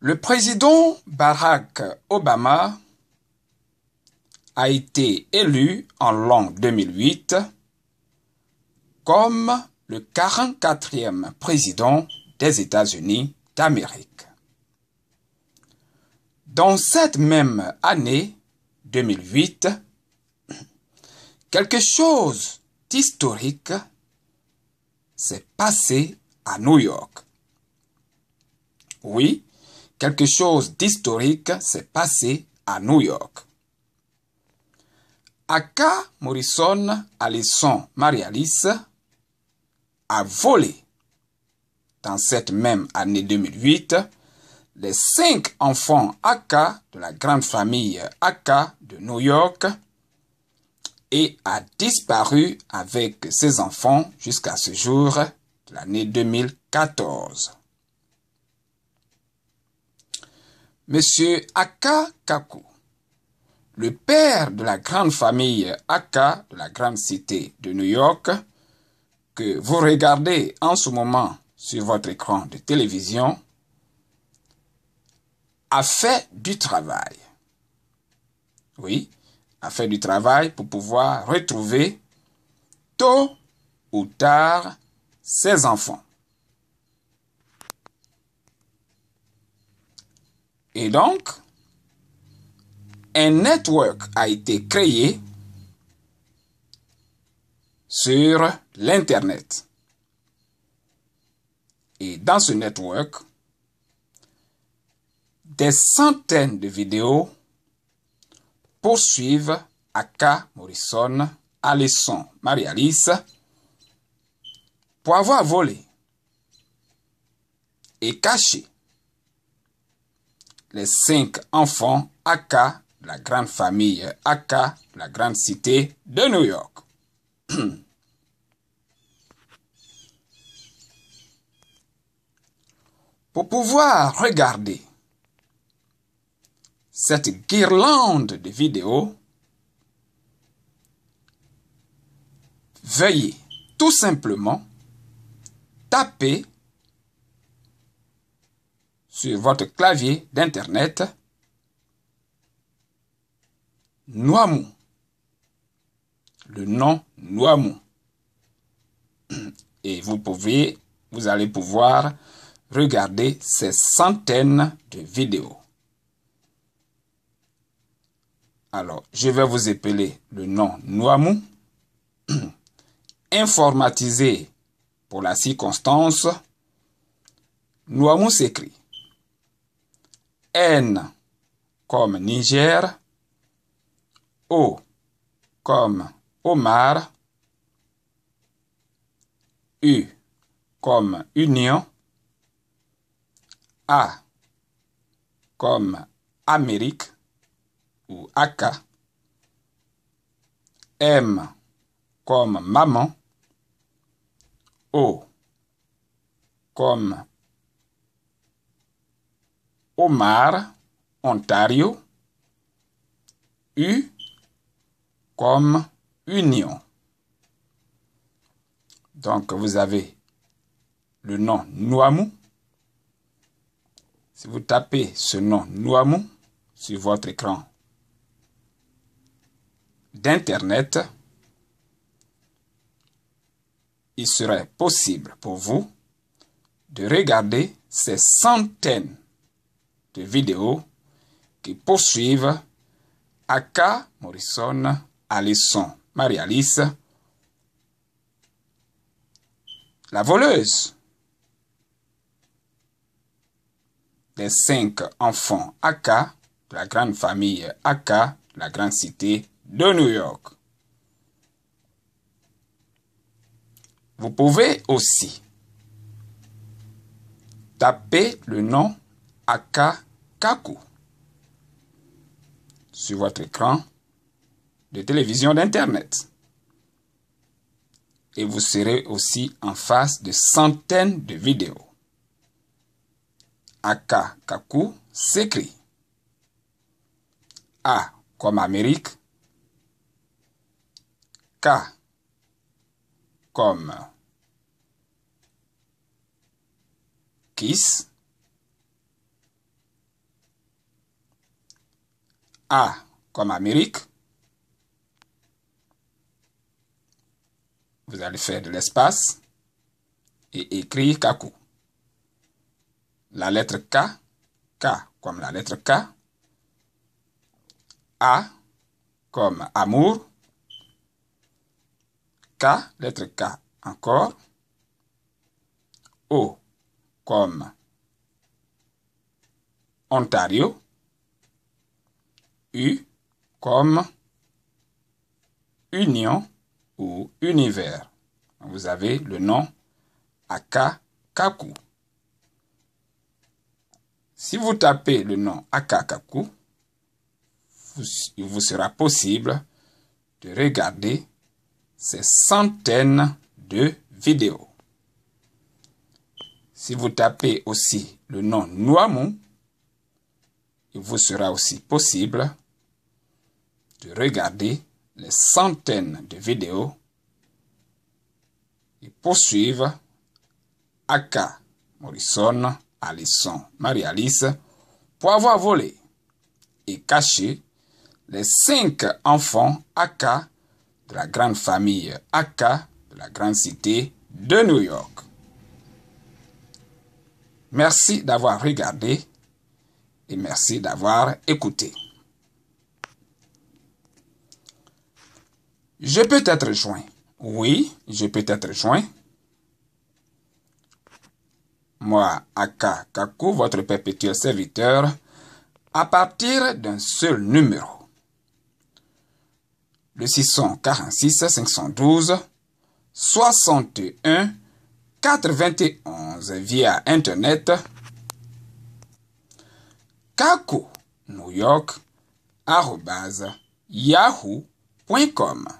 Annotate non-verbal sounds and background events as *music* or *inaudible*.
Le président Barack Obama a été élu en l'an 2008 comme le 44e président des États-Unis d'Amérique. Dans cette même année 2008, quelque chose d'historique s'est passé à New York. Oui, quelque chose d'historique s'est passé à New York. Aka Morrison Allison Marialis a volé dans cette même année 2008 les cinq enfants Aka de la grande famille Aka de New York et a disparu avec ses enfants jusqu'à ce jour de l'année 2014. Monsieur Aka Kaku, le père de la grande famille Aka de la grande cité de New York, que vous regardez en ce moment sur votre écran de télévision, a fait du travail. Oui, a fait du travail pour pouvoir retrouver tôt ou tard ses enfants. Et donc, un network a été créé sur l'Internet. Et dans ce network, des centaines de vidéos poursuivent Aka Morrison, Alesson, Marie-Alice pour avoir volé et caché les cinq enfants Aka, la grande famille Aka, la grande cité de New York. *clears throat* Pour pouvoir regarder cette guirlande de vidéos, veuillez tout simplement taper sur votre clavier d'Internet Noamou. Le nom Noamou. Et vous pouvez, vous allez pouvoir regarder ces centaines de vidéos. Alors, je vais vous épeler le nom Noamou. *clears throat* Informatisé pour la circonstance, Noamou s'écrit N comme Niger, O comme Omar, U comme Union, A comme Amérique ou Aka, M comme maman, O comme Omar, Ontario. U comme union. Donc vous avez le nom Nouamou. Si vous tapez ce nom Nouamou sur votre écran d'Internet, il serait possible pour vous de regarder ces centaines vidéos qui poursuivent Aka Morrison, Alison Marie-Alice, la voleuse. des cinq enfants Aka, la grande famille Aka, la grande cité de New York. Vous pouvez aussi taper le nom Aka Kaku sur votre écran de télévision d'Internet. Et vous serez aussi en face de centaines de vidéos. Aka Kaku s'écrit A comme Amérique, K comme Kiss, A comme Amérique. Vous allez faire de l'espace et écrire Kaku. La lettre K, K comme la lettre K. A comme amour. K, lettre K encore. O comme Ontario. U comme union ou univers. Vous avez le nom Akakaku. Si vous tapez le nom Akakaku, il vous sera possible de regarder ces centaines de vidéos. Si vous tapez aussi le nom Nuamu, il vous sera aussi possible de regarder les centaines de vidéos et poursuivre Aka Morrison, Alison, Marie-Alice pour avoir volé et caché les cinq enfants Aka de la grande famille Aka de la grande cité de New York. Merci d'avoir regardé et merci d'avoir écouté. Je peux être joint. Oui, je peux être joint. Moi, Aka Kaku, votre perpétuel serviteur, à partir d'un seul numéro. Le 646 512 61 91 via Internet. Kaku, New York, yahoo.com.